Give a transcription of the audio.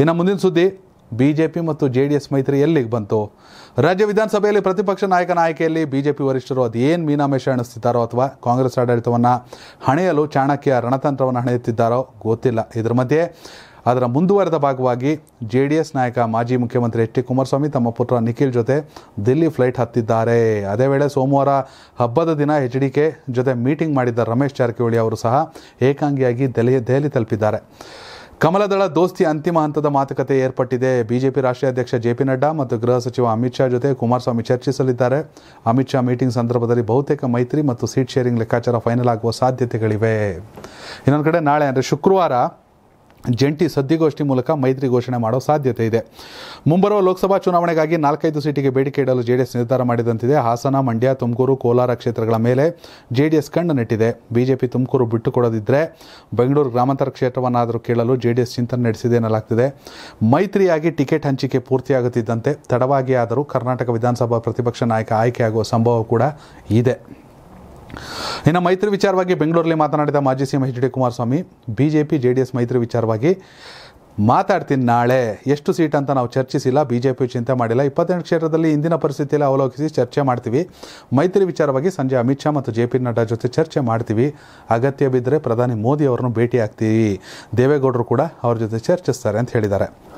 ಇನ್ನು ಮುಂದಿನ ಸುದ್ದಿ ಬಿ ಜೆ ಪಿ ಮತ್ತು ಜೆ ಡಿ ಎಸ್ ಮೈತ್ರಿ ಎಲ್ಲಿಗೆ ಬಂತು ರಾಜ್ಯ ವಿಧಾನಸಭೆಯಲ್ಲಿ ಪ್ರತಿಪಕ್ಷ ನಾಯಕನ ಆಯ್ಕೆಯಲ್ಲಿ ಬಿಜೆಪಿ ವರಿಷ್ಠರು ಅದೇನು ಮೀನಾಮೇಷ ಎಣಿಸ್ತಿದ್ದಾರೋ ಅಥವಾ ಕಾಂಗ್ರೆಸ್ ಆಡಳಿತವನ್ನು ಹಣೆಯಲು ಚಾಣಕ್ಯ ರಣತಂತ್ರವನ್ನು ಹಣೆಯುತ್ತಿದ್ದಾರೋ ಗೊತ್ತಿಲ್ಲ ಇದರ ಮಧ್ಯೆ ಅದರ ಮುಂದುವರೆದ ಭಾಗವಾಗಿ ಜೆ ಡಿ ಎಸ್ ನಾಯಕ ಮಾಜಿ ಮುಖ್ಯಮಂತ್ರಿ ಎಚ್ ಡಿ ಕುಮಾರಸ್ವಾಮಿ ತಮ್ಮ ಪುತ್ರ ನಿಖಿಲ್ ಜೊತೆ ದಿಲ್ಲಿ ಫ್ಲೈಟ್ ಹತ್ತಿದ್ದಾರೆ ಅದೇ ವೇಳೆ ಸೋಮವಾರ ಹಬ್ಬದ ದಿನ ಎಚ್ ಡಿ ಕೆ ಜೊತೆ ಮೀಟಿಂಗ್ ಮಾಡಿದ್ದ ರಮೇಶ್ ಜಾರಕಿಹೊಳಿ ಅವರು ಸಹ ಏಕಾಂಗಿಯಾಗಿ ದೆಹಲಿ ದೆಹಲಿ ತಲುಪಿದ್ದಾರೆ ಕಮಲದಳ ದೋಸ್ತಿ ಅಂತಿಮ ಹಂತದ ಮಾತುಕತೆ ಏರ್ಪಟ್ಟಿದೆ ಬಿಜೆಪಿ ರಾಷ್ಟ್ರೀಯ ಅಧ್ಯಕ್ಷ ಜೆ ಪಿ ನಡ್ಡಾ ಮತ್ತು ಗೃಹ ಸಚಿವ ಅಮಿತ್ ಶಾ ಜೊತೆ ಕುಮಾರಸ್ವಾಮಿ ಚರ್ಚಿಸಲಿದ್ದಾರೆ ಅಮಿತ್ ಶಾ ಮೀಟಿಂಗ್ ಸಂದರ್ಭದಲ್ಲಿ ಬಹುತೇಕ ಮೈತ್ರಿ ಮತ್ತು ಸೀಟ್ ಶೇರಿಂಗ್ ಲೆಕ್ಕಾಚಾರ ಫೈನಲ್ ಆಗುವ ಸಾಧ್ಯತೆಗಳಿವೆ ಇನ್ನೊಂದು ಕಡೆ ನಾಳೆ ಅಂದರೆ ಶುಕ್ರವಾರ ಜಂಟಿ ಸುದ್ದಿಗೋಷ್ಠಿ ಮೂಲಕ ಮೈತ್ರಿ ಘೋಷಣೆ ಮಾಡೋ ಸಾಧ್ಯತೆ ಇದೆ ಮುಂಬರುವ ಲೋಕಸಭಾ ಚುನಾವಣೆಗಾಗಿ ನಾಲ್ಕೈದು ಸೀಟಿಗೆ ಬೇಡಿಕೆ ಇಡಲು ಜೆಡಿಎಸ್ ನಿರ್ಧಾರ ಮಾಡಿದಂತಿದೆ ಹಾಸನ ಮಂಡ್ಯ ತುಮಕೂರು ಕೋಲಾರ ಕ್ಷೇತ್ರಗಳ ಮೇಲೆ ಜೆಡಿಎಸ್ ಕಣ್ಣು ನೆಟ್ಟಿದೆ ಬಿಜೆಪಿ ತುಮಕೂರು ಬಿಟ್ಟುಕೊಡದಿದ್ದರೆ ಬೆಂಗಳೂರು ಗ್ರಾಮಾಂತರ ಕ್ಷೇತ್ರವನ್ನಾದರೂ ಕೇಳಲು ಜೆಡಿಎಸ್ ಚಿಂತನೆ ನಡೆಸಿದೆ ಎನ್ನಲಾಗ್ತಿದೆ ಮೈತ್ರಿಯಾಗಿ ಟಿಕೆಟ್ ಹಂಚಿಕೆ ಪೂರ್ತಿಯಾಗುತ್ತಿದ್ದಂತೆ ತಡವಾಗಿ ಆದರೂ ಕರ್ನಾಟಕ ವಿಧಾನಸಭಾ ಪ್ರತಿಪಕ್ಷ ನಾಯಕ ಆಯ್ಕೆಯಾಗುವ ಸಂಭವ ಕೂಡ ಇದೆ ಇನ್ನು ಮೈತ್ರಿ ವಿಚಾರವಾಗಿ ಬೆಂಗಳೂರಲ್ಲಿ ಮಾತನಾಡಿದ ಮಾಜಿ CM H D Kumaraswamy B J P J D S ಮೈತ್ರಿ ವಿಚಾರವಾಗಿ ಮಾತಾಡ್ತೀನಿ ನಾಳೆ ಎಷ್ಟು ಸೀಟ್ ಅಂತ ನಾವು ಚರ್ಚಿಸಿಲ್ಲ ಬಿ ಜೆ ಪಿ ಚಿಂತೆ ಮಾಡಿಲ್ಲ ಇಪ್ಪತ್ತೆಂಟು ಕ್ಷೇತ್ರದಲ್ಲಿ ಇಂದಿನ ಪರಿಸ್ಥಿತಿಯಲ್ಲಿ ಅವಲೋಕಿಸಿ ಚರ್ಚೆ ಮಾಡ್ತೀವಿ ಮೈತ್ರಿ ವಿಚಾರವಾಗಿ ಸಂಜೆ ಅಮಿತ್ ಶಾ ಮತ್ತು ಜೆ ಪಿ ನಡ್ಡಾ ಜೊತೆ ಚರ್ಚೆ ಮಾಡ್ತೀವಿ ಅಗತ್ಯ ಬಿದ್ದರೆ ಪ್ರಧಾನಿ ಮೋದಿ ಅವರನ್ನು ಭೇಟಿ ಆಗ್ತೀವಿ ದೇವೇಗೌಡರು ಕೂಡ ಅವ್ರ ಜೊತೆ ಚರ್ಚಿಸ್ತಾರೆ ಅಂತ ಹೇಳಿದ್ದಾರೆ